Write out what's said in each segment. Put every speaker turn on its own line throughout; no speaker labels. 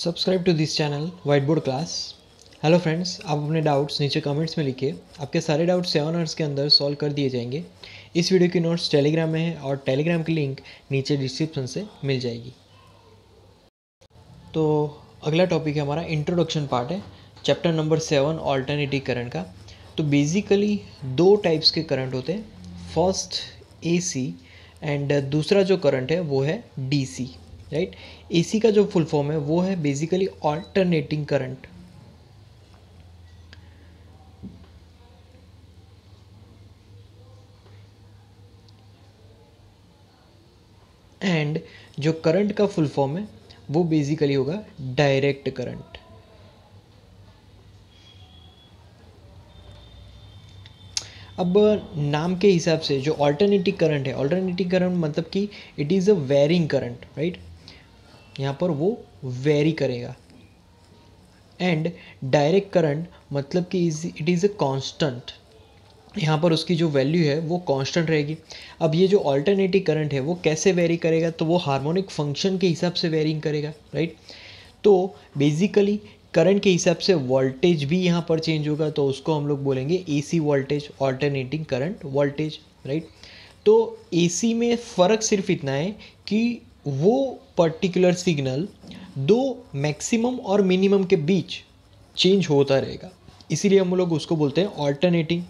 Subscribe to this channel whiteboard class hello friends आप अपने doubts नीचे comments में लिखिए आपके सारे डाउट्स सेवन आवर्स के अंदर सॉल्व कर दिए जाएंगे इस वीडियो की नोट्स टेलीग्राम में है और टेलीग्राम की लिंक नीचे डिस्क्रिप्शन से मिल जाएगी तो अगला टॉपिक है हमारा इंट्रोडक्शन पार्ट है chapter number seven alternative current का तो बेसिकली दो टाइप्स के करंट होते हैं फर्स्ट ए एंड दूसरा जो करंट है वो है डी राइट right? एसी का जो फुल फॉर्म है वो है बेसिकली ऑल्टरनेटिंग करंट एंड जो करंट का फुल फॉर्म है वो बेसिकली होगा डायरेक्ट करंट अब नाम के हिसाब से जो ऑल्टरनेटिव करंट है ऑल्टरनेटिव करंट मतलब कि it is a varying current right यहाँ पर वो वेरी करेगा एंड डायरेक्ट करंट मतलब कि is it is a constant यहाँ पर उसकी जो वैल्यू है वो कांस्टेंट रहेगी अब ये जो ऑल्टरनेटिव करंट है वो कैसे वेरी करेगा तो वो हार्मोनिक फंक्शन के हिसाब से वेरिंग करेगा राइट तो बेसिकली करंट के हिसाब से वोल्टेज भी यहाँ पर चेंज होगा तो उसको हम लोग बोलेंगे AC voltage alternating current voltage right तो एसी में फ़र्क सिर्फ इतना है कि वो पर्टिकुलर सिग्नल दो मैक्सिमम और मिनिमम के बीच चेंज होता रहेगा इसीलिए हम लोग उसको बोलते हैं ऑल्टरनेटिंग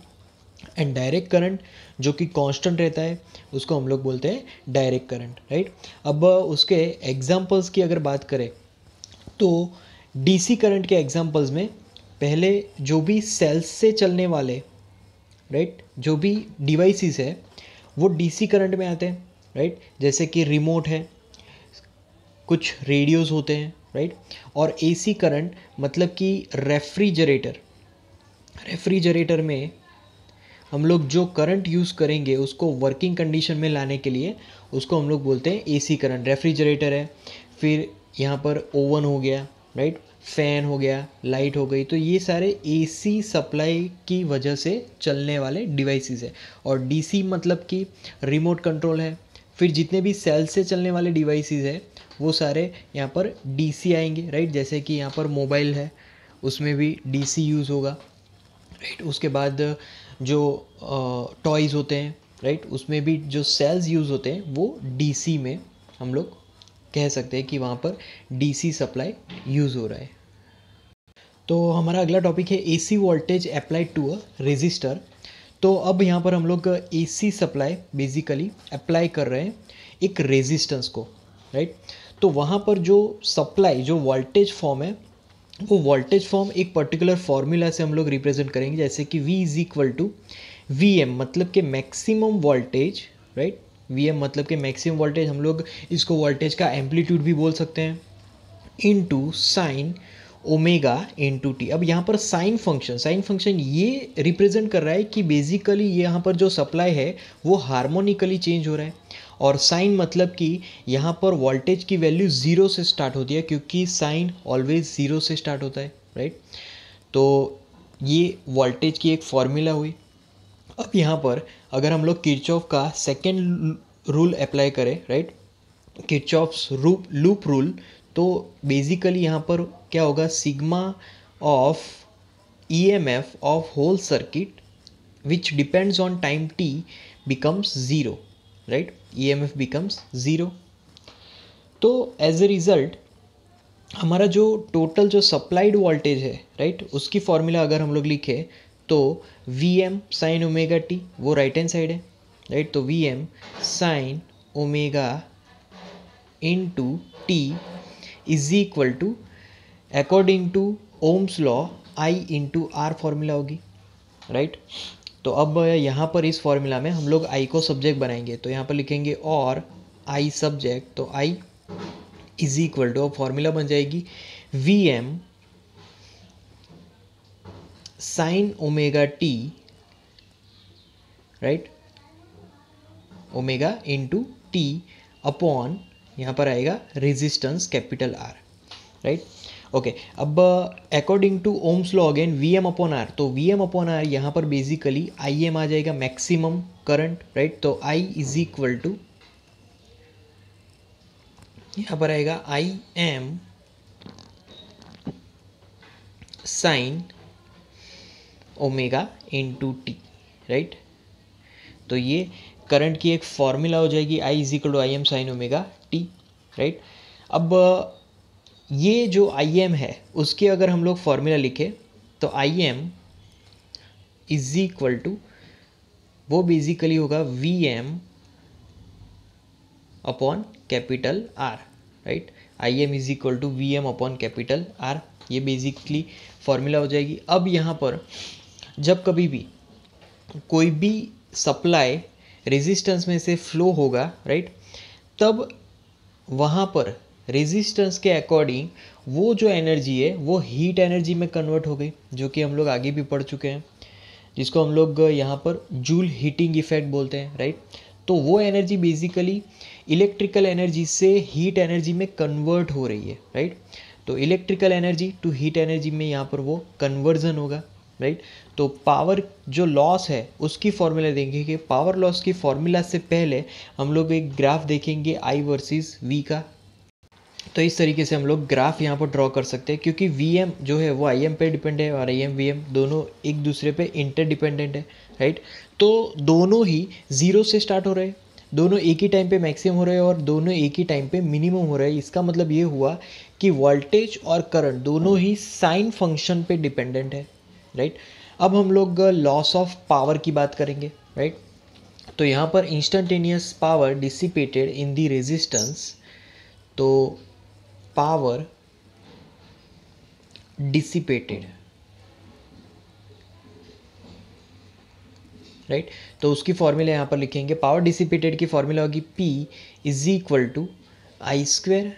एंड डायरेक्ट करंट जो कि कांस्टेंट रहता है उसको हम लोग बोलते हैं डायरेक्ट करंट राइट अब उसके एग्जांपल्स की अगर बात करें तो डीसी करंट के एग्जांपल्स में पहले जो भी सेल्स से चलने वाले राइट जो भी डिवाइसेस है वो डीसी करंट में आते हैं राइट जैसे कि रिमोट है कुछ रेडियोज़ होते हैं राइट और एसी करंट मतलब कि रेफ्रिजरेटर रेफ्रिजरेटर में हम लोग जो करंट यूज़ करेंगे उसको वर्किंग कंडीशन में लाने के लिए उसको हम लोग बोलते हैं एसी करंट रेफ्रिजरेटर है फिर यहाँ पर ओवन हो गया राइट फैन हो गया लाइट हो गई तो ये सारे एसी सप्लाई की वजह से चलने वाले डिवाइसेस है और डीसी मतलब कि रिमोट कंट्रोल है फिर जितने भी सेल से चलने वाले डिवाइसेस है वो सारे यहाँ पर डी आएंगे राइट जैसे कि यहाँ पर मोबाइल है उसमें भी डी यूज़ होगा राइट उसके बाद जो टॉयज़ होते हैं राइट उसमें भी जो सेल्स यूज़ होते हैं वो डी में हम लोग कह सकते हैं कि वहाँ पर डी सप्लाई यूज़ हो रहा है तो हमारा अगला टॉपिक है AC voltage applied to a resistor तो अब यहाँ पर हम लोग A C supply basically apply कर रहे हैं एक रेजिस्टेंस को राइट तो वहाँ पर जो सप्लाई जो वोल्टेज फॉर्म है वो वोल्टेज फॉर्म एक पर्टिकुलर फॉर्मूला से हम लोग रिप्रेजेंट करेंगे जैसे कि V is equal to V M मतलब कि maximum voltage right V M मतलब कि मैक्सिमम वोल्टेज हम लोग इसको वोल्टेज का एम्पलीट्यूड भी बोल सकते हैं into sine omega into T अब यहाँ पर साइन फंक्शन साइन फंक्शन ये रिप्रेजेंट कर रहा है कि बेसिकली यहाँ पर जो सप्लाई है वो हार्मोनिकली चेंज हो रहा है और साइन मतलब कि यहाँ पर वोल्टेज की वैल्यू ज़ीरो से स्टार्ट होती है क्योंकि साइन ऑलवेज ज़ीरो से स्टार्ट होता है राइट तो ये वोल्टेज की एक फॉर्मूला हुई अब यहाँ पर अगर हम लोग ऑफ का सेकेंड रूल अप्लाई करें राइट किरचॉफ्स रूप लूप रूल तो बेसिकली यहाँ पर क्या होगा sigma of E M F of whole circuit which depends on time T becomes zero right E M F becomes zero तो एज ए रिज़ल्ट हमारा जो टोटल जो सप्लाइड वोल्टेज है राइट right? उसकी फॉर्मूला अगर हम लोग लिखे तो V M sine omega T वो राइट हैंड साइड है राइट तो V M sine omega into T is equal to according to ohms law I into R formula होगी राइट तो अब यहाँ पर इस फॉर्मूला में हम लोग आई को सब्जेक्ट बनाएंगे तो यहाँ पर लिखेंगे और आई सब्जेक्ट तो आई इज इक्वल टू अब फॉर्मूला बन जाएगी V M sine omega T right omega into T upon यहाँ पर आएगा resistance capital R right okay अब according to ohms law again V M upon R तो V M upon R यहाँ पर बेसिकली आई एम आ जाएगा maximum current right तो आई इज इक्वल टू यहाँ पर आएगा I M sine omega into T right तो ये करंट की एक फॉर्मूला हो जाएगी I is equal to I M sine omega right अब ये जो आई एम है उसके अगर हम लोग फॉर्मूला लिखें तो I M is equal to वो बेसिकली होगा V M upon capital R right I M is equal to V M upon capital R ये बेसिकली फॉर्मूला हो जाएगी अब यहाँ पर जब कभी भी कोई भी सप्लाई रेजिस्टेंस में से फ्लो होगा राइट तब वहाँ पर रेजिस्टेंस के अकॉर्डिंग वो जो एनर्जी है वो हीट एनर्जी में कन्वर्ट हो गई जो कि हम लोग आगे भी पढ़ चुके हैं जिसको हम लोग यहाँ पर जूल हीटिंग इफेक्ट बोलते हैं राइट तो वो एनर्जी बेसिकली इलेक्ट्रिकल एनर्जी से हीट एनर्जी में कन्वर्ट हो रही है राइट तो electrical energy to heat energy में यहाँ पर वो कन्वर्जन होगा राइट तो पावर जो लॉस है उसकी फॉर्मूला देखेंगे पावर लॉस की फॉर्मूला से पहले हम लोग एक ग्राफ देखेंगे आई वर्सेस वी का तो इस तरीके से हम लोग ग्राफ यहाँ पर ड्रॉ कर सकते हैं क्योंकि वी एम जो है वो आई एम पे डिपेंड है और आई एम वी एम दोनों एक दूसरे पे इंटर डिपेंडेंट है राइट तो दोनों ही ज़ीरो से स्टार्ट हो रहे हैं दोनों एक ही टाइम पे मैक्सिमम हो रहे हैं और दोनों एक ही टाइम पे मिनिमम हो रहे हैं इसका मतलब ये हुआ कि वोल्टेज और करंट दोनों ही साइन फंक्शन पे डिपेंडेंट है राइट right? अब हम लोग लॉस ऑफ पावर की बात करेंगे राइट तो यहाँ पर instantaneous power dissipated in the resistance तो पावर डिसिपेटेड राइट तो उसकी फॉर्मूला यहाँ पर लिखेंगे पावर डिसिपेटेड की फॉर्मूला होगी P is equal to I square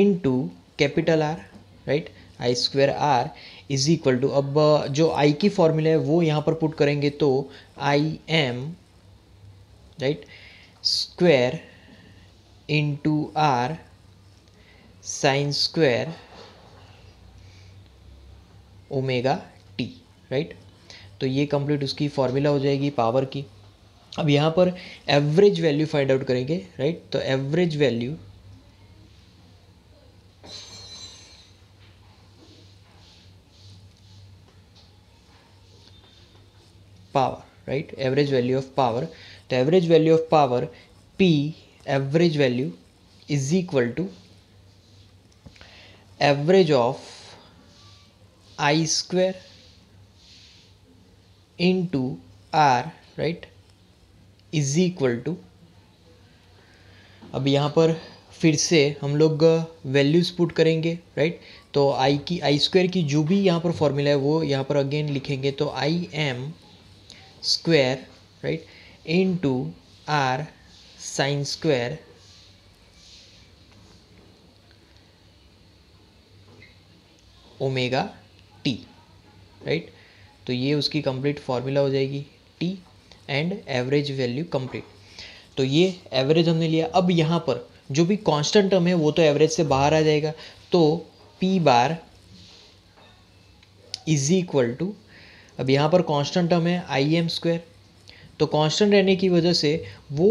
into capital R right I square R is equal to अब जो आई की फॉर्मूला है वो यहाँ पर पुट करेंगे तो I M right into R sine square omega T right तो ये कंप्लीट उसकी फॉर्मूला हो जाएगी पावर की अब यहाँ पर एवरेज वैल्यू फाइंड आउट करेंगे राइट तो average value power right average value of power the average value of power p average value is equal to average of i square into r right is equal to अब यहाँ पर फिर से हम लोग values put करेंगे right तो आई की आई स्क्वायर की जो भी यहाँ पर फॉर्मूला है वो यहाँ पर अगेन लिखेंगे तो I M square right into r sine square omega T right तो ये उसकी कंप्लीट फॉर्मूला हो जाएगी T and average value complete तो ये एवरेज हमने लिया अब यहाँ पर जो भी कांस्टेंट टर्म है वो तो एवरेज से बाहर आ जाएगा तो P bar is equal to अब यहाँ पर कांस्टेंट टर्म है आई एम स्क्वायर तो कांस्टेंट रहने की वजह से वो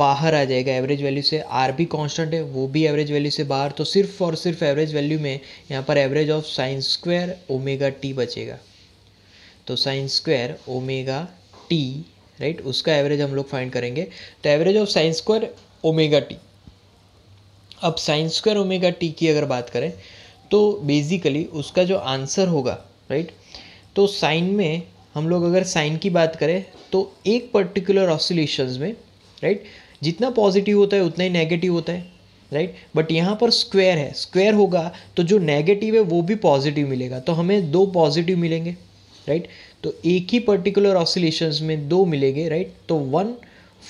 बाहर आ जाएगा एवरेज वैल्यू से आर भी कांस्टेंट है वो भी एवरेज वैल्यू से बाहर तो सिर्फ और सिर्फ एवरेज वैल्यू में यहाँ पर average of sine square omega T बचेगा तो sine square omega T right उसका एवरेज हम लोग फाइंड करेंगे तो average of sine square omega T अब साइन स्क्वायर ओमेगा टी की अगर बात करें तो बेसिकली उसका जो आंसर होगा राइट तो साइन में हम लोग अगर साइन की बात करें तो एक पर्टिकुलर ऑसिलेशंस में राइट जितना पॉजिटिव होता है उतना ही नेगेटिव होता है राइट बट यहाँ पर स्क्वायर है स्क्वायर होगा तो जो नेगेटिव है वो भी पॉजिटिव मिलेगा तो हमें दो पॉजिटिव मिलेंगे राइट तो एक ही पर्टिकुलर ऑसिलेशंस में दो मिलेंगे राइट तो वन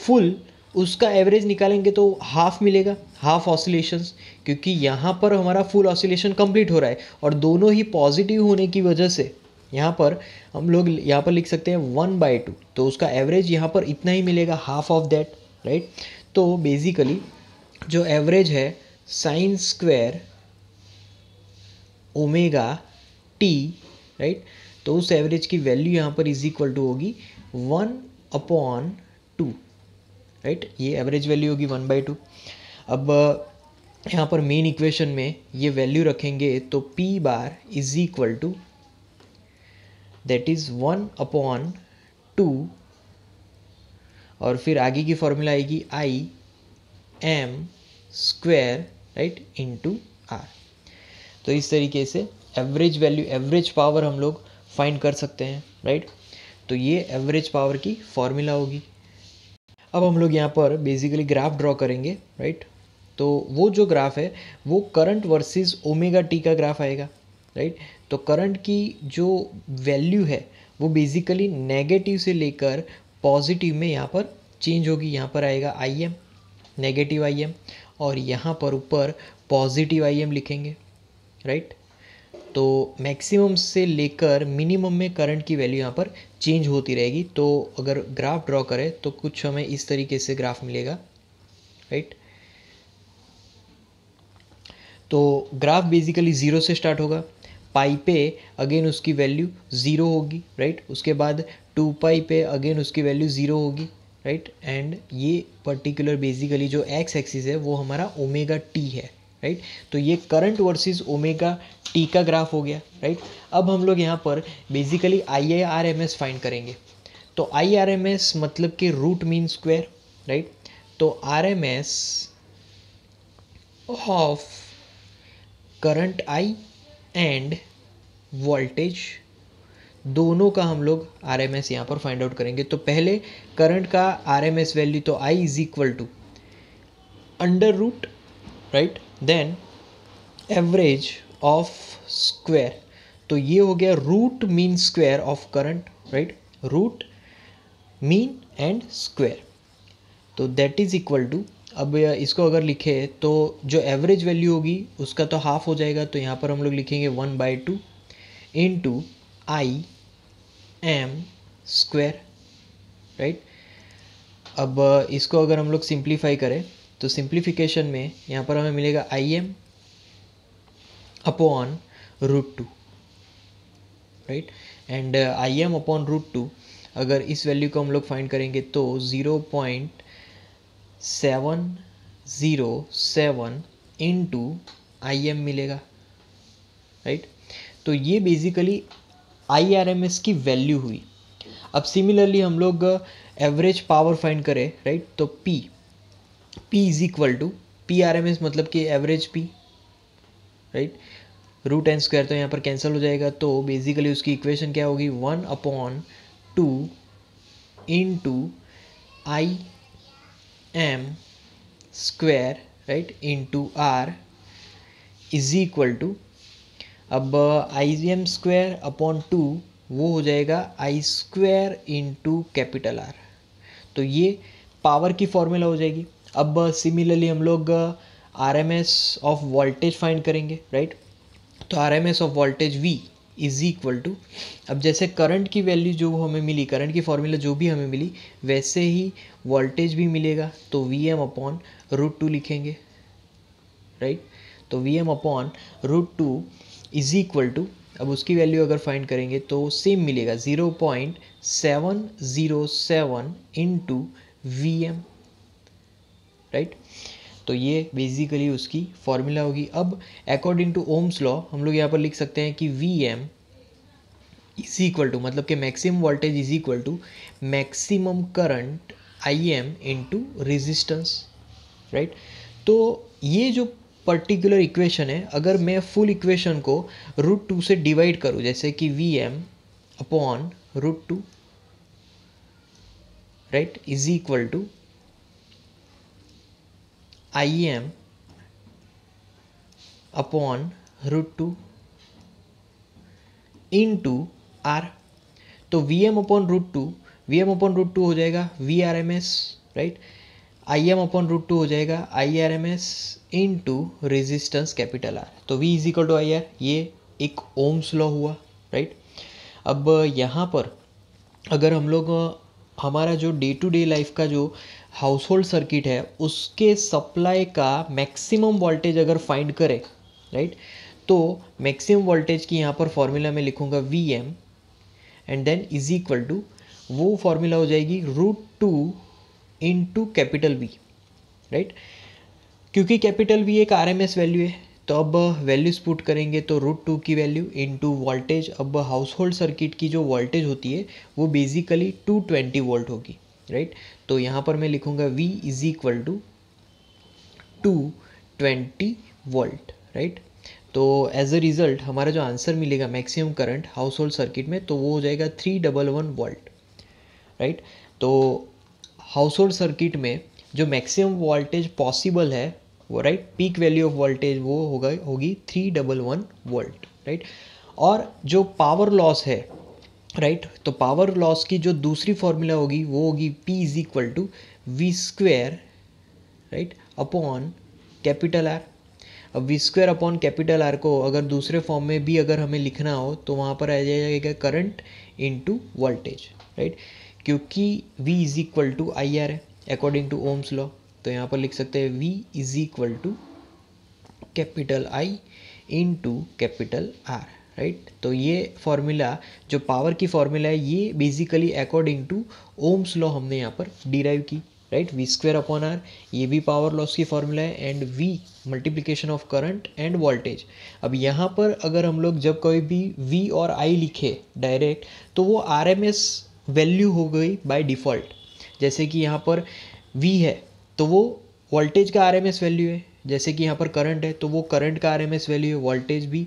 फुल उसका एवरेज निकालेंगे तो हाफ मिलेगा हाफ ऑसिलेशंस क्योंकि यहाँ पर हमारा फुल ऑसिलेशन कंप्लीट हो रहा है और दोनों ही पॉजिटिव होने की वजह से यहाँ पर हम लोग यहाँ पर लिख सकते हैं वन बाई टू तो उसका एवरेज यहाँ पर इतना ही मिलेगा हाफ ऑफ दैट राइट तो बेसिकली जो एवरेज है sine square omega T right तो उस एवरेज की वैल्यू यहाँ पर इज इक्वल टू होगी वन अपॉन टू राइट ये एवरेज वैल्यू होगी वन बाई टू अब uh, यहाँ पर मेन इक्वेशन में ये वैल्यू रखेंगे तो P bar is equal to that is one upon two और फिर आगे की फॉर्मूला आएगी I M square right two R तो इस तरीके से एवरेज वैल्यू एवरेज पावर हम लोग फाइंड कर सकते हैं राइट तो ये एवरेज पावर की फॉर्मूला होगी अब हम लोग यहाँ पर बेसिकली ग्राफ ड्रॉ करेंगे राइट तो वो जो ग्राफ है वो करंट वर्सेस ओमेगा टी का ग्राफ आएगा राइट तो करंट की जो वैल्यू है वो बेसिकली नेगेटिव से लेकर पॉजिटिव में यहाँ पर चेंज होगी यहाँ पर आएगा I M negative I M और यहाँ पर ऊपर पॉजिटिव आई एम लिखेंगे राइट तो मैक्सिमम से लेकर मिनिमम में करंट की वैल्यू यहाँ पर चेंज होती रहेगी तो अगर ग्राफ ड्रॉ करें तो कुछ हमें इस तरीके से ग्राफ मिलेगा राइट तो ग्राफ बेसिकली ज़ीरो से स्टार्ट होगा पाई पे अगेन उसकी वैल्यू ज़ीरो होगी राइट उसके बाद टू पाई पे अगेन उसकी वैल्यू ज़ीरो होगी राइट एंड ये पर्टिकुलर बेसिकली जो एक्स एक्सिस है वो हमारा ओमेगा टी है राइट right? तो ये करंट वर्सेस ओमेगा टी का ग्राफ हो गया राइट right? अब हम लोग यहाँ पर basically I I R M S find करेंगे तो आई आर एम एस मतलब कि रूट मीन स्क्वेयर राइट तो R M S of current I and voltage दोनों का हम लोग आर एम एस यहाँ पर फाइंड आउट करेंगे तो पहले करंट का आर एम एस वैल्यू तो I is equal to under root right then average of square तो ये हो गया root mean square of current right root mean and square तो दैट इज इक्वल टू अब इसको अगर लिखे तो जो एवरेज वैल्यू होगी उसका तो हाफ हो जाएगा तो यहाँ पर हम लोग लिखेंगे one by two into I M square right अब uh, इसको अगर हम लोग सिंप्लीफाई करें तो सिंप्लीफिकेशन में यहाँ पर हमें मिलेगा I M upon root two right and I M upon root two अगर इस वैल्यू को हम लोग फाइंड करेंगे तो zero point seven zero seven into I M मिलेगा राइट तो ये basically I R M S की वैल्यू हुई अब सिमिलरली हम लोग एवरेज पावर फाइंड करें राइट तो P P is equal to P R M S मतलब कि average P right root N square तो यहाँ पर कैंसिल हो जाएगा तो बेसिकली उसकी इक्वेशन क्या होगी one upon two into I square right into R is equal to अब I G M square upon two वो हो जाएगा I square into capital R तो ये पावर की फॉर्मूला हो जाएगी अब सिमिलरली uh, हम लोग R M S of voltage find करेंगे राइट तो R M S of voltage V is equal to अब जैसे करंट की वैल्यू जो हमें मिली करंट की फॉर्मूला जो भी हमें मिली वैसे ही वोल्टेज भी मिलेगा तो V M upon root two लिखेंगे राइट तो V M upon root two is equal to अब उसकी वैल्यू अगर फाइंड करेंगे तो सेम मिलेगा zero point seven zero seven into V M right तो ये बेसिकली उसकी फॉर्मूला होगी अब अकॉर्डिंग टू ओम्स लॉ हम लोग यहाँ पर लिख सकते हैं कि V M is equal to मतलब कि maximum voltage is equal to maximum current I M into resistance right तो ये जो पर्टिकुलर इक्वेशन है अगर मैं फुल इक्वेशन को रूट टू से डिवाइड करूँ जैसे कि V M upon root two right is equal to I M upon root two into R तो V M upon root two V M upon root two हो जाएगा V R M S right I M upon root two हो जाएगा I R M S into resistance capital R तो V is equal to I R ये एक Ohm's law हुआ right अब यहाँ पर अगर हम लोग हमारा जो डे टू डे लाइफ का जो हाउस होल्ड सर्किट है उसके सप्लाई का मैक्सिमम वोल्टेज अगर फाइंड करें राइट तो मैक्सिमम वोल्टेज की यहाँ पर फॉर्मूला में लिखूँगा V M and then is equal to वो फॉर्मूला हो जाएगी root two into capital V right क्योंकि कैपिटल वी एक आर एम एस वैल्यू है तो अब वैल्यूज पुट करेंगे तो रूट टू की वैल्यू इन टू वोल्टेज अब हाउस होल्ड सर्किट की जो वोल्टेज होती है वो बेसिकली टू ट्वेंटी वोल्ट होगी राइट तो यहाँ पर मैं लिखूँगा V is equal to two twenty volt right तो एज अ रिजल्ट हमारा जो आंसर मिलेगा maximum current household circuit में तो वो हो जाएगा three double one volt right तो हाउस होल्ड सर्किट में जो मैक्सिमम वोल्टेज पॉसिबल है वो right peak value of voltage वो होगा होगी three double one volt right और जो पावर लॉस है राइट तो पावर लॉस की जो दूसरी फॉर्मूला होगी वो होगी P is equal to V square right upon capital R अब V square upon capital R को अगर दूसरे फॉर्म में भी अगर हमें लिखना हो तो वहाँ पर आ जाएगा करंट टू वोल्टेज राइट क्योंकि V is equal to I R है अकॉर्डिंग टू ओम्स लॉ तो यहाँ पर लिख सकते हैं V is equal to capital I into capital R right तो ये फार्मूला जो पावर की फार्मूला है ये basically according to ohms law हमने यहाँ पर डिराइव की right V square upon R ये भी पावर लॉस की फॉर्मूला है and we multiplication of current and voltage अब यहाँ पर अगर हम लोग जब कोई भी वी और आई लिखे डायरेक्ट तो वो आर एम एस वैल्यू हो गई बाई डिफ़ॉल्ट जैसे कि यहाँ पर वी है तो वो वोल्टेज का आर एम एस वैल्यू है जैसे कि यहाँ पर करंट है तो वो करंट का आर एम एस वैल्यू है वोल्टेज भी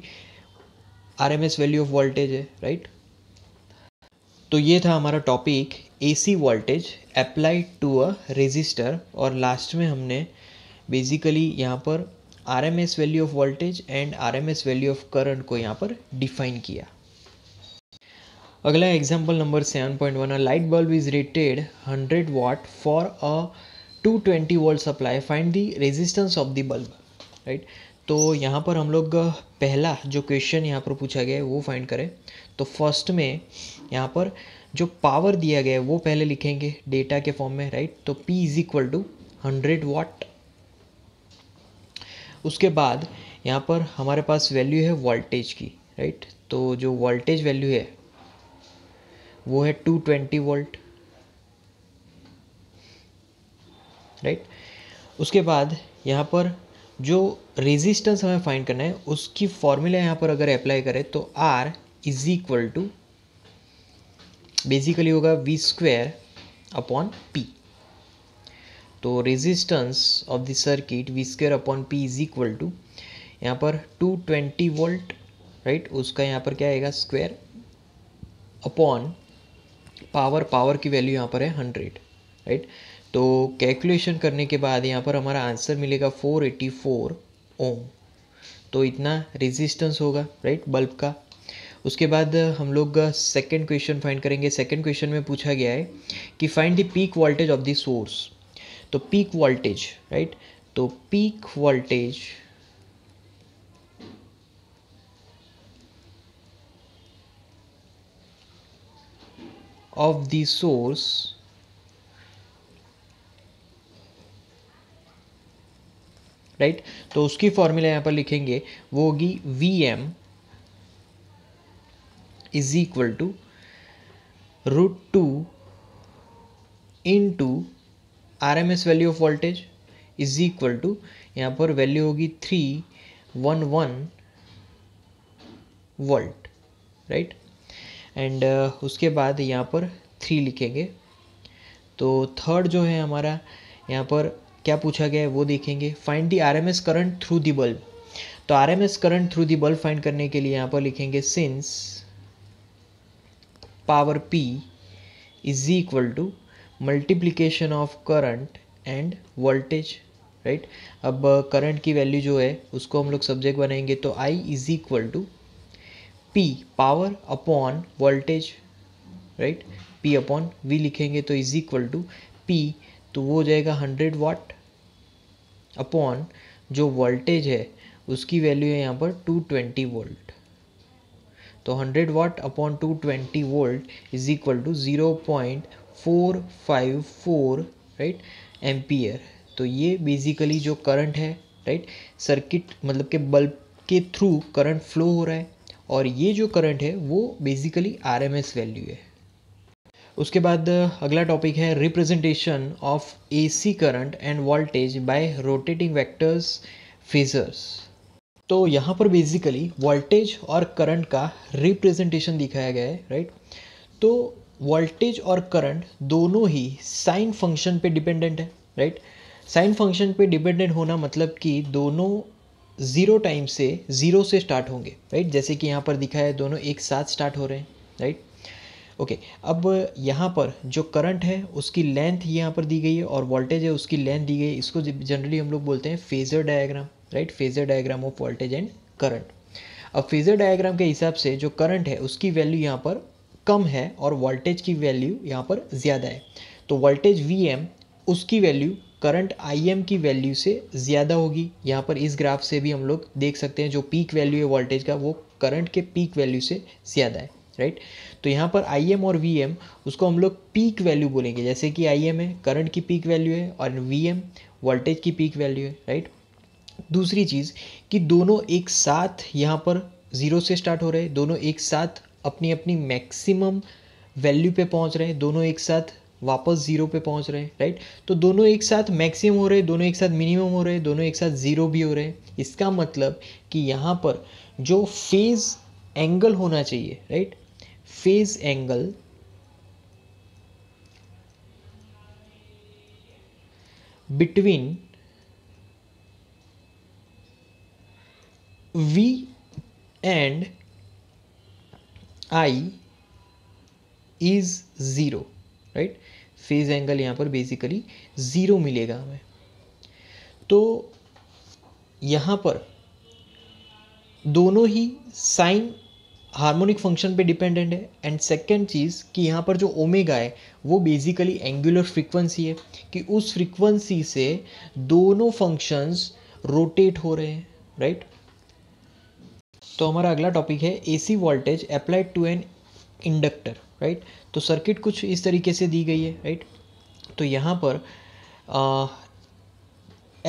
R M S value of voltage है राइट तो ये था हमारा topic C voltage applied to a resistor और लास्ट में हमने बेसिकली यहाँ पर R M S value of voltage and R M S value of current को यहाँ पर डिफाइन किया अगला example number seven point one light bulb is rated hundred watt for a to twenty volt supply find the resistance of the bulb right तो यहाँ पर हम लोग पहला जो क्वेश्चन यहाँ पर पूछा गया है वो फाइंड करें तो फर्स्ट में यहाँ पर जो पावर दिया गया है वो पहले लिखेंगे डेटा के फॉर्म में राइट तो P is equal to hundred watt उसके बाद यहाँ पर हमारे पास वैल्यू है वोल्टेज की राइट तो जो वोल्टेज वैल्यू है वो है टू ट्वेंटी वोल्ट राइट उसके बाद यहाँ पर जो रेजिस्टेंस हमें फाइंड करना है उसकी फॉर्मूला यहाँ पर अगर अप्लाई करें तो R is equal to basically होगा वी स्क्वेयर अपॉन पी तो resistance of the circuit V square upon P is equal to यहाँ पर टू ट्वेंटी वोल्ट राइट उसका यहाँ पर क्या आएगा स्क्वेयर अपॉन पावर पावर की वैल्यू यहाँ पर है हंड्रेड राइट right? तो कैलकुलेशन करने के बाद यहाँ पर हमारा आंसर मिलेगा 484 ओम तो इतना रेजिस्टेंस होगा राइट बल्ब का उसके बाद हम लोग सेकंड क्वेश्चन फाइंड करेंगे सेकंड क्वेश्चन में पूछा गया है कि find the peak voltage of the source तो पीक वोल्टेज राइट तो peak voltage of the source right तो उसकी फॉर्मूला यहाँ पर लिखेंगे वो होगी V M is equal to root two into R M S value of voltage is equal to यहाँ पर वैल्यू होगी three one one volt right and उसके बाद यहाँ पर थ्री लिखेंगे तो थर्ड जो है हमारा यहाँ पर क्या पूछा गया है वो देखेंगे find the R M S current through the bulb तो R M S current through the bulb find करने के लिए यहाँ पर लिखेंगे since power P is equal to multiplication of current and voltage right अब करंट uh, की value जो है उसको हम लोग सब्जेक्ट बनाएंगे तो I is equal to P power upon voltage right P upon V लिखेंगे तो इज इक्वल टू पी तो वो हो जाएगा हंड्रेड वाट अपॉन जो वोल्टेज है उसकी वैल्यू है यहाँ पर 220 वोल्ट तो 100 watt upon 220 volt is equal to zero point four five four right ampere तो ये बेसिकली जो करंट है राइट सर्किट मतलब के बल्ब के थ्रू करंट फ्लो हो रहा है और ये जो करंट है वो बेसिकली आरएमएस वैल्यू है उसके बाद अगला टॉपिक है representation of AC current and voltage by rotating vectors phasors तो यहाँ पर बेसिकली वोल्टेज और करंट का रिप्रेजेंटेशन दिखाया गया है राइट तो वोल्टेज और करंट दोनों ही साइन फंक्शन पे डिपेंडेंट है राइट साइन फंक्शन पे डिपेंडेंट होना मतलब कि दोनों ज़ीरो टाइम से ज़ीरो से स्टार्ट होंगे राइट जैसे कि यहाँ पर दिखाया है दोनों एक साथ स्टार्ट हो रहे हैं राइट ओके अब यहाँ पर जो करंट है उसकी लेंथ यहाँ पर दी गई है और वोल्टेज है उसकी लेंथ दी गई है इसको जनरली हम लोग बोलते हैं phasor diagram right phasor diagram of voltage and current अब फेजर डायग्राम के हिसाब से जो करंट है उसकी वैल्यू यहाँ पर कम है और वोल्टेज की वैल्यू यहाँ पर ज़्यादा है तो वोल्टेज वी उसकी वैल्यू करंट आई की वैल्यू से ज़्यादा होगी यहाँ पर इस ग्राफ से भी हम लोग देख सकते हैं जो पीक वैल्यू है वोल्टेज का वो करंट के पीक वैल्यू से ज़्यादा है राइट तो यहाँ पर आई एम और वी एम उसको हम लोग पीक वैल्यू बोलेंगे जैसे कि आई एम है करंट की पीक वैल्यू है और वी एम वोल्टेज की पीक वैल्यू है राइट दूसरी चीज़ कि दोनों एक साथ यहाँ पर ज़ीरो से स्टार्ट हो रहे हैं दोनों एक साथ अपनी अपनी मैक्सिमम वैल्यू पे पहुँच रहे हैं दोनों एक साथ वापस जीरो पे पहुंच रहे हैं राइट तो दोनों एक साथ मैक्सिमम हो रहे हैं दोनों एक साथ मिनिमम हो रहे हैं दोनों एक साथ ज़ीरो भी हो रहे हैं इसका मतलब कि यहाँ पर जो फेज़ एंगल होना चाहिए right phase angle between V and I is zero right phase angle यहां पर बेसिकली ज़ीरो मिलेगा हमें तो यहां पर दोनों ही साइन हार्मोनिक फंक्शन पे डिपेंडेंट है एंड सेकेंड चीज़ कि यहाँ पर जो ओमेगा है वो बेसिकली एंगुलर फ्रीक्वेंसी है कि उस फ्रीक्वेंसी से दोनों फंक्शंस रोटेट हो रहे हैं राइट तो हमारा अगला टॉपिक है AC voltage applied to an inductor right तो सर्किट कुछ इस तरीके से दी गई है राइट तो यहाँ पर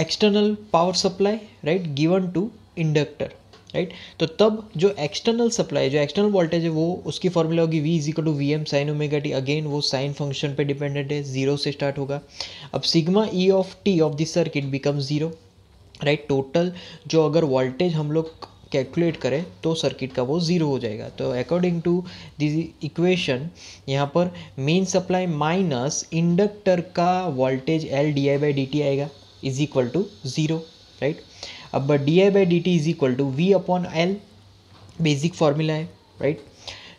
external power supply right given to inductor right तो तब जो एक्सटर्नल सप्लाई जो एक्सटर्नल वोल्टेज है वो उसकी फॉर्मूला होगी V is equal to V M sine omega T again वो साइन फंक्शन पे डिपेंडेंट है जीरो से स्टार्ट होगा अब sigma E of T of this circuit become zero right total जो अगर वोल्टेज हम लोग कैलकुलेट करें तो सर्किट का वो ज़ीरो हो जाएगा तो अकॉर्डिंग टू दिस इक्वेशन यहाँ पर मेन सप्लाई माइनस इंडक्टर का voltage L D I by D T आएगा is equal to zero right अब D I by D T is equal to V upon L basic formula है right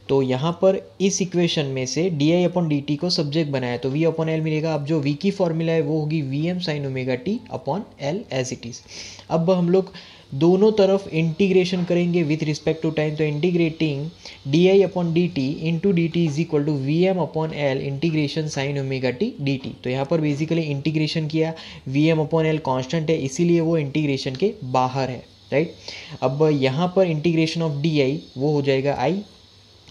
तो यहाँ पर इस इक्वेशन में से D I upon D T को सब्जेक्ट बनाया तो वी अपॉन एल मिलेगा अब जो वी की फॉर्मूला है वो होगी V M sine omega T upon L as it is अब हम लोग दोनों तरफ इंटीग्रेशन करेंगे विथ रिस्पेक्ट टू टाइम तो integrating D I upon D T into D T is equal to V M upon L integration sine omega T D T तो यहाँ पर बेसिकली इंटीग्रेशन किया V M upon L constant है इसीलिए वो integration के बाहर है राइट अब यहाँ पर इंटीग्रेशन ऑफ डी आई वो हो जाएगा I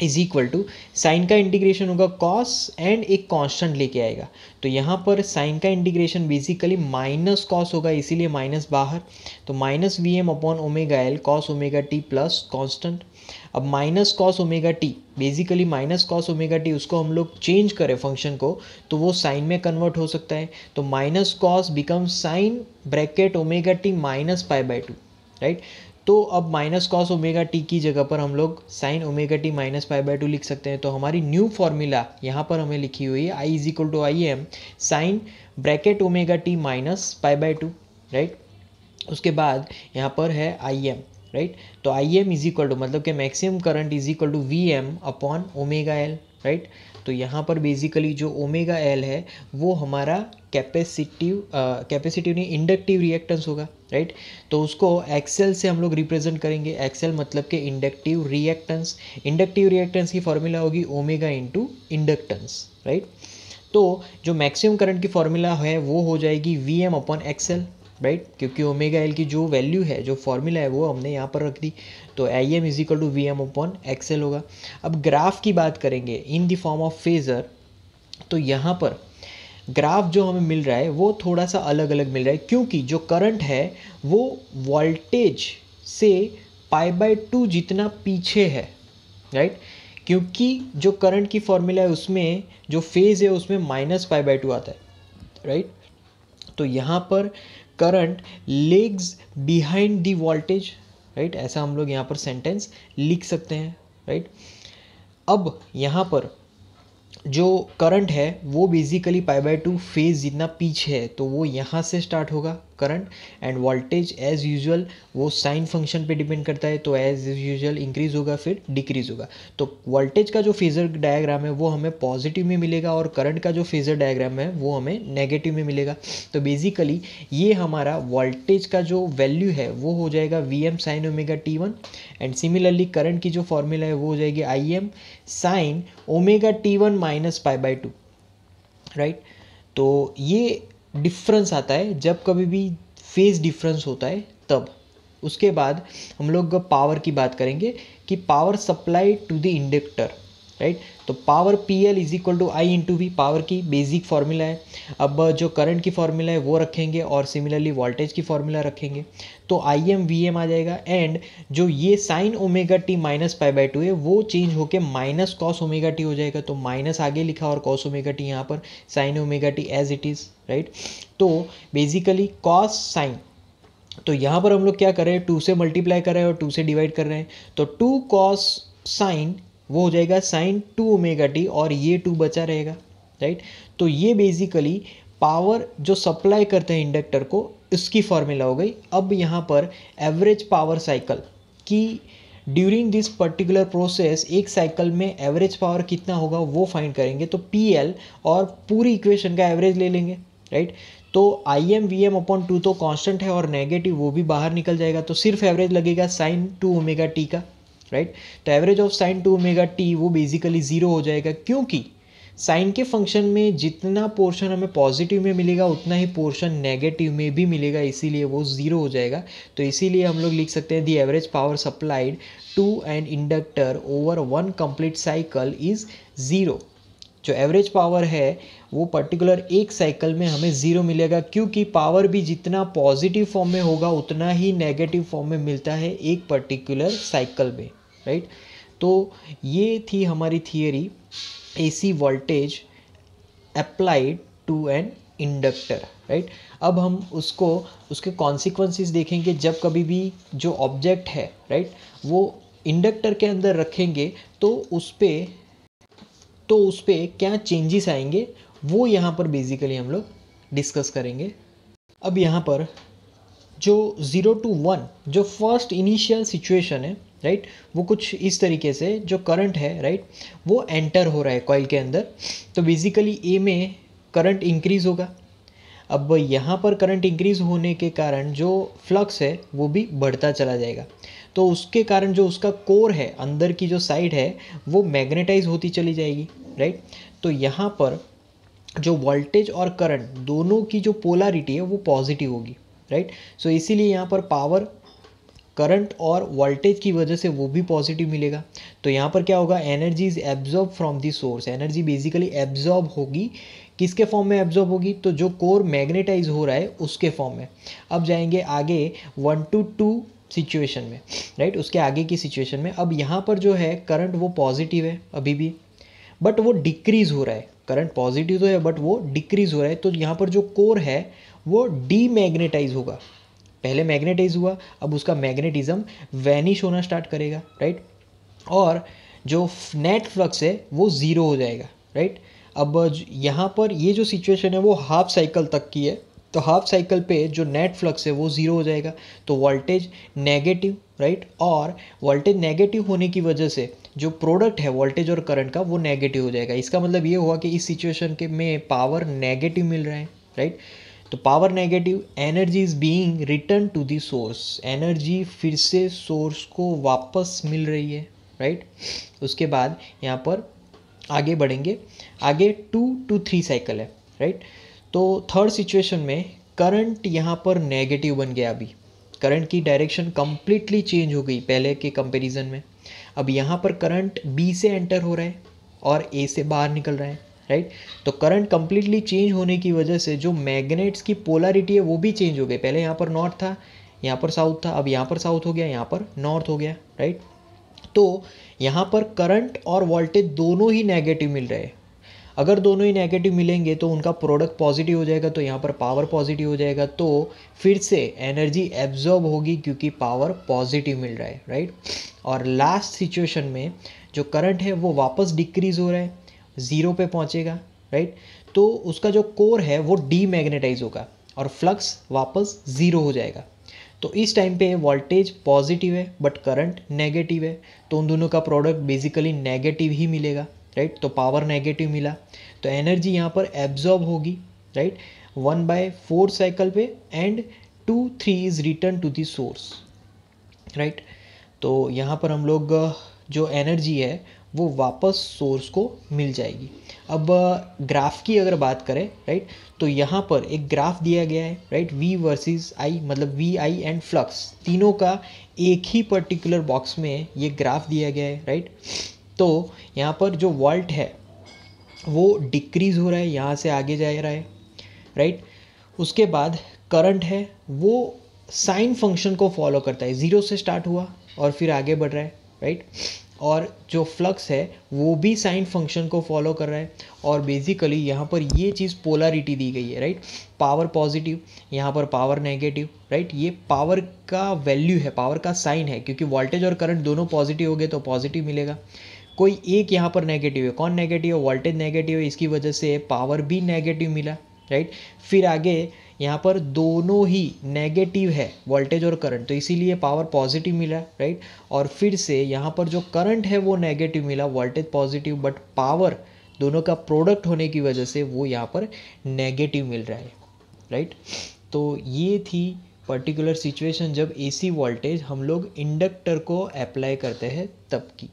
is equal to sine का इंटीग्रेशन होगा कॉस एंड एक कांस्टेंट लेके आएगा तो यहाँ पर साइन का इंटीग्रेशन बेसिकली माइनस कॉस होगा इसीलिए माइनस बाहर तो minus V M upon omega L cos omega T plus constant अब minus cos omega T basically minus cos omega T उसको हम लोग चेंज करें फंक्शन को तो वो साइन में कन्वर्ट हो सकता है तो minus cos become sine bracket omega T minus pi by two right तो अब माइनस कॉस ओमेगा टी की जगह पर हम लोग sine omega T minus five by two लिख सकते हैं तो हमारी न्यू फॉर्मूला यहाँ पर हमें लिखी हुई है I is equal to I M sine bracket omega T minus five by two right उसके बाद यहाँ पर है आई एम राइट तो I M is equal to मतलब कि maximum current is equal to V M upon omega L right तो यहाँ पर बेसिकली जो ओमेगा एल है वो हमारा कैपेसिटिव कैपेसिटिव नहीं इंडक्टिव रिएक्टेंस होगा राइट तो उसको एक्सेल से हम लोग रिप्रेजेंट करेंगे एक्सेल मतलब के इंडक्टिव रिएक्टेंस इंडक्टिव रिएक्टेंस की फॉर्मूला होगी ओमेगा इंटू इंडक्टेंस राइट तो जो मैक्सिमम करंट की फॉर्मूला है वो हो जाएगी V M upon XL right क्योंकि ओमेगा एल की जो वैल्यू है जो फॉर्मूला है वो हमने यहाँ पर रख दी तो I M is equal to V M upon XL होगा अब ग्राफ की बात करेंगे in the form of phasor तो यहाँ पर ग्राफ जो हमें मिल रहा है वो थोड़ा सा अलग अलग मिल रहा है क्योंकि जो करंट है वो वोल्टेज से पाई बाय टू जितना पीछे है राइट क्योंकि जो करंट की फॉर्मूला है उसमें जो फेज़ है उसमें माइनस पाई बाय टू आता है राइट तो यहाँ पर current lags behind the voltage right ऐसा हम लोग यहाँ पर सेंटेंस लिख सकते हैं राइट अब यहाँ पर जो करंट है वो basically pi by two phase जितना पीछे है तो वो यहाँ से स्टार्ट होगा current and voltage as usual वो साइन फंक्शन पे डिपेंड करता है तो एज यूजुअल इंक्रीज होगा फिर डिक्रीज होगा तो वोल्टेज का जो फेजर डायग्राम है वो हमें पॉजिटिव में मिलेगा और करंट का जो फेजर डायग्राम है वो हमें नेगेटिव में मिलेगा तो बेसिकली ये हमारा वोल्टेज का जो वैल्यू है वो हो जाएगा V M sine omega T one and similarly current की जो फॉर्मूला है वो हो जाएगी I M sine omega T one minus pi by two right तो ये डिफरेंस आता है जब कभी भी फेज डिफरेंस होता है तब उसके बाद हम लोग पावर की बात करेंगे कि power supply to the inductor right right? तो power P L is equal to I into V power की बेसिक फार्मूला है अब uh, जो करंट की फार्मूला है वो रखेंगे और सिमिलरली वोल्टेज की फार्मूला रखेंगे तो आई एम वी एम आ जाएगा एंड जो ये sine omega T minus pi by two है वो चेंज होके माइनस कॉस ओमेगा टी हो जाएगा तो माइनस आगे लिखा और कॉस ओमेगा टी यहाँ पर sine omega T as it is right तो बेसिकली कॉस साइन तो यहाँ पर हम लोग क्या कर रहे हैं टू से मल्टीप्लाई कर रहे हैं और टू से डिवाइड कर रहे हैं तो टू कॉस साइन वो हो जाएगा साइन टू ओमेगा टी और ये टू बचा रहेगा राइट तो ये बेसिकली पावर जो सप्लाई करते हैं इंडक्टर को उसकी फॉर्मूला हो गई अब यहाँ पर एवरेज पावर साइकिल की ड्यूरिंग दिस पर्टिकुलर प्रोसेस एक साइकिल में एवरेज पावर कितना होगा वो फाइंड करेंगे तो पी एल और पूरी इक्वेशन का एवरेज ले लेंगे राइट तो I M V M upon two तो कॉन्स्टेंट है और नेगेटिव वो भी बाहर निकल जाएगा तो सिर्फ एवरेज लगेगा साइन टू ओमेगा टी का राइट तो average of sine two omega T वो बेसिकली ज़ीरो हो जाएगा क्योंकि साइन के फंक्शन में जितना पोर्शन हमें पॉजिटिव में मिलेगा उतना ही पोर्शन नेगेटिव में भी मिलेगा इसीलिए वो ज़ीरो हो जाएगा तो इसीलिए हम लोग लिख सकते हैं the average power supplied to an inductor over one complete cycle is zero जो एवरेज पावर है वो पर्टिकुलर एक साइकिल में हमें ज़ीरो मिलेगा क्योंकि पावर भी जितना पॉजिटिव फॉर्म में होगा उतना ही नेगेटिव फॉर्म में मिलता है एक पर्टिकुलर साइकिल में राइट तो ये थी हमारी theory AC voltage applied to an inductor right अब हम उसको उसके कॉन्सिक्वेंसेस देखेंगे जब कभी भी जो ऑब्जेक्ट है राइट वो इंडक्टर के अंदर रखेंगे तो उस पर तो उस पर क्या चेंजेस आएंगे वो यहाँ पर बेसिकली हम लोग डिस्कस करेंगे अब यहाँ पर जो ज़ीरो टू वन जो फर्स्ट इनिशियल सिचुएशन है राइट right? वो कुछ इस तरीके से जो करंट है राइट right? वो एंटर हो रहा है कॉइल के अंदर तो बेसिकली ए में करंट इंक्रीज़ होगा अब यहाँ पर करंट इंक्रीज़ होने के कारण जो फ्लक्स है वो भी बढ़ता चला जाएगा तो उसके कारण जो उसका कोर है अंदर की जो साइड है वो मैग्नेटाइज होती चली जाएगी राइट तो यहाँ पर जो वोल्टेज और करंट दोनों की जो पोलारिटी है वो पॉजिटिव होगी राइट सो इसीलिए यहाँ पर पावर करंट और वोल्टेज की वजह से वो भी पॉजिटिव मिलेगा तो यहाँ पर क्या होगा energy is absorb from the source energy basically absorb होगी किसके फॉर्म में एब्जॉर्ब होगी तो जो कोर मैग्नेटाइज हो रहा है उसके फॉर्म में अब जाएंगे आगे वन टू टू सिचुएशन में राइट उसके आगे की सिचुएशन में अब यहाँ पर जो है करंट वो पॉजिटिव है अभी भी बट वो डिक्रीज़ हो रहा है करंट पॉजिटिव तो है बट वो डिक्रीज़ हो रहा है तो यहाँ पर जो कोर है वो डी होगा पहले मैग्नेटाइज हुआ अब उसका मैग्नेटिज्म वैनिश होना स्टार्ट करेगा राइट और जो नेट फ्लक्स है वो ज़ीरो हो जाएगा राइट अब यहाँ पर ये जो सिचुएशन है वो हाफ साइकिल तक की है तो हाफ साइकिल पे जो नेट फ्लक्स है वो ज़ीरो हो जाएगा तो वोल्टेज नेगेटिव राइट और वोल्टेज नेगेटिव होने की वजह से जो प्रोडक्ट है वोल्टेज और करंट का वो नेगेटिव हो जाएगा इसका मतलब ये हुआ कि इस सिचुएशन के में पावर नेगेटिव मिल रहा है राइट right? तो power negative energy is being return to the source energy फिर से सोर्स को वापस मिल रही है राइट right? उसके बाद यहाँ पर आगे बढ़ेंगे आगे टू टू थ्री साइकिल है राइट right? तो थर्ड सिचुएशन में करंट यहाँ पर नेगेटिव बन गया अभी करंट की डायरेक्शन कम्प्लीटली चेंज हो गई पहले के कंपेरिजन में अब यहाँ पर करंट बी से एंटर हो रहा है और ए से बाहर निकल रहा है राइट तो करंट कम्प्लीटली चेंज होने की वजह से जो मैग्नेट्स की पोलरिटी है वो भी चेंज हो गई पहले यहाँ पर नॉर्थ था यहाँ पर साउथ था अब यहाँ पर साउथ हो गया यहाँ पर नॉर्थ हो गया राइट तो यहाँ पर करंट और वोल्टेज दोनों ही नेगेटिव मिल रहे हैं अगर दोनों ही नेगेटिव मिलेंगे तो उनका प्रोडक्ट पॉजिटिव हो जाएगा तो यहाँ पर पावर पॉजिटिव हो जाएगा तो फिर से एनर्जी एब्जॉर्ब होगी क्योंकि पावर पॉजिटिव मिल रहा है राइट और लास्ट सिचुएशन में जो करंट है वो वापस डिक्रीज़ हो रहा है ज़ीरो पे पहुँचेगा राइट तो उसका जो कोर है वो डीमैग्नेटाइज होगा और फ्लक्स वापस ज़ीरो हो जाएगा तो इस टाइम पे वोल्टेज पॉजिटिव है बट करंट नेगेटिव है तो उन दोनों का प्रोडक्ट बेसिकली नेगेटिव ही मिलेगा राइट तो पावर नेगेटिव मिला तो एनर्जी यहाँ पर एब्जॉर्ब होगी right one by four cycle पे and two three is return to the source right तो यहाँ पर हम लोग जो एनर्जी है वो वापस सोर्स को मिल जाएगी अब ग्राफ की अगर बात करें राइट तो यहाँ पर एक ग्राफ दिया गया है राइट वी वर्सेस आई मतलब वी आई एंड फ्लक्स तीनों का एक ही पर्टिकुलर बॉक्स में ये ग्राफ दिया गया है राइट तो यहाँ पर जो वॉल्ट है वो डिक्रीज़ हो रहा है यहाँ से आगे जा रहा है राइट उसके बाद करंट है वो साइन फंक्शन को फॉलो करता है ज़ीरो से स्टार्ट हुआ और फिर आगे बढ़ रहा है राइट और जो फ्लक्स है वो भी साइन फंक्शन को फॉलो कर रहा है और बेसिकली यहाँ पर ये चीज़ पोलारिटी दी गई है राइट पावर पॉजिटिव यहाँ पर पावर नेगेटिव राइट ये पावर का वैल्यू है पावर का साइन है क्योंकि वोल्टेज और करंट दोनों पॉजिटिव हो गए तो पॉजिटिव मिलेगा कोई एक यहाँ पर नेगेटिव है कौन नेगेटिव है वोल्टेज नेगेटिव है इसकी वजह से पावर भी नेगेटिव मिला राइट फिर आगे यहाँ पर दोनों ही नेगेटिव है वोल्टेज और करंट तो इसीलिए पावर पॉजिटिव मिला राइट और फिर से यहाँ पर जो करंट है वो नेगेटिव मिला वोल्टेज पॉजिटिव बट पावर दोनों का प्रोडक्ट होने की वजह से वो यहाँ पर नेगेटिव मिल रहा है राइट तो ये थी पर्टिकुलर सिचुएशन जब एसी वोल्टेज हम लोग इंडक्टर को अप्लाई करते हैं तब की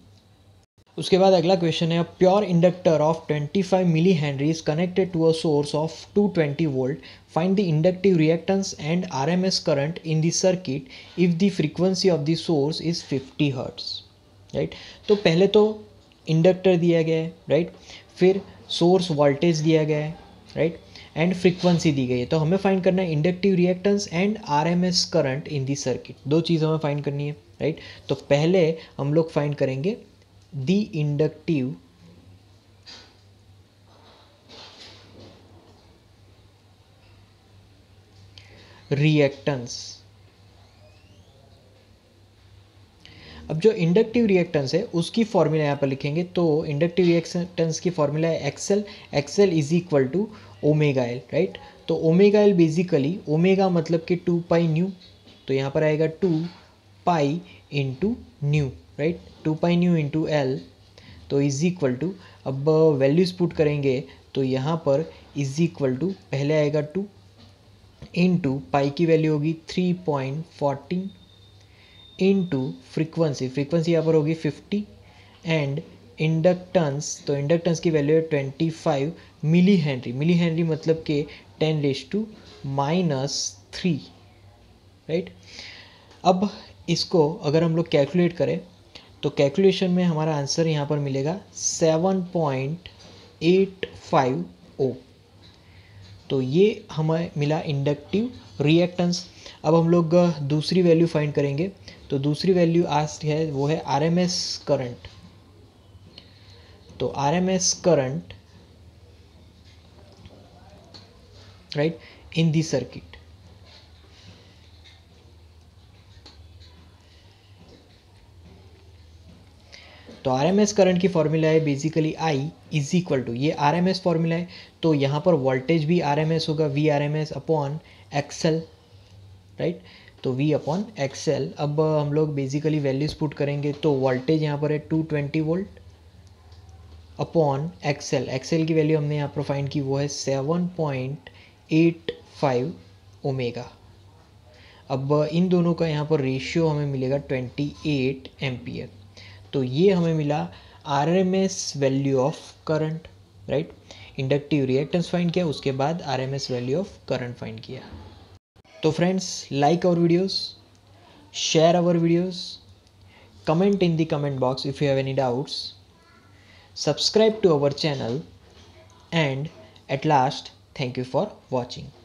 उसके बाद अगला क्वेश्चन है pure inductor of 25 milli henries connected to a source of 220 volt find the inductive reactance and RMS current in the circuit if the frequency of the source is 50 hertz right तो पहले तो inductor दिया गया है right फिर source voltage दिया गया है राइट एंड फ्रीक्वेंसी दी गई है तो हमें फाइंड करना है inductive reactance and R M S current in the circuit दो चीज़ हमें फाइंड करनी है राइट तो पहले हम लोग फाइंड करेंगे the inductive रिएक्टेंस अब जो इंडक्टिव रिएक्टेंस है उसकी फॉर्मूला यहाँ पर लिखेंगे तो इंडक्टिव रिएक्टेंस की फॉर्मूला है XL XL is equal to omega L right तो ओमेगा एल बेसिकली ओमेगा मतलब कि टू पाई न्यू तो यहाँ पर आएगा two pi into nu right two pi nu into L तो इज इक्वल टू अब वैल्यूज़ uh, पुट करेंगे तो यहाँ पर इज इक्वल टू पहले आएगा टू इंटू पाई की वैल्यू होगी three point fourteen into frequency frequency यहाँ पर होगी फिफ्टी एंड इंडक्टेंस तो इंडक्टेंस की वैल्यू है twenty five milli henry milli henry मतलब के ten raise to minus three right अब इसको अगर हम लोग कैलकुलेट करें तो कैलकुलेशन में हमारा आंसर यहाँ पर मिलेगा seven point eight five O तो ये हमें मिला इंडक्टिव रिएक्टेंस अब हम लोग दूसरी वैल्यू फाइंड करेंगे तो दूसरी वैल्यू आज है वो है आर एम एस करंट तो R M S current right in the circuit तो आर एम एस करंट की फॉर्मूला है basically I is equal to ये आर एम एस फॉर्मूला है तो यहाँ पर वोल्टेज भी आर एम एस होगा V R M S upon XL right तो वी अपॉन एक्सएल अब हम लोग बेसिकली वैल्यूज पुट करेंगे तो वोल्टेज यहाँ पर है twenty volt upon XL XL की वैल्यू हमने यहाँ पर फाइंड की वो है फाइव ओमेगा अब इन दोनों का यहाँ पर रेशियो हमें मिलेगा 28 एम्पियर तो ये हमें मिला R M S value of current right inductive reactance find किया उसके बाद R M S value of current find किया तो friends like our videos share our videos comment in the comment box if you have any doubts subscribe to our channel and at last thank you for watching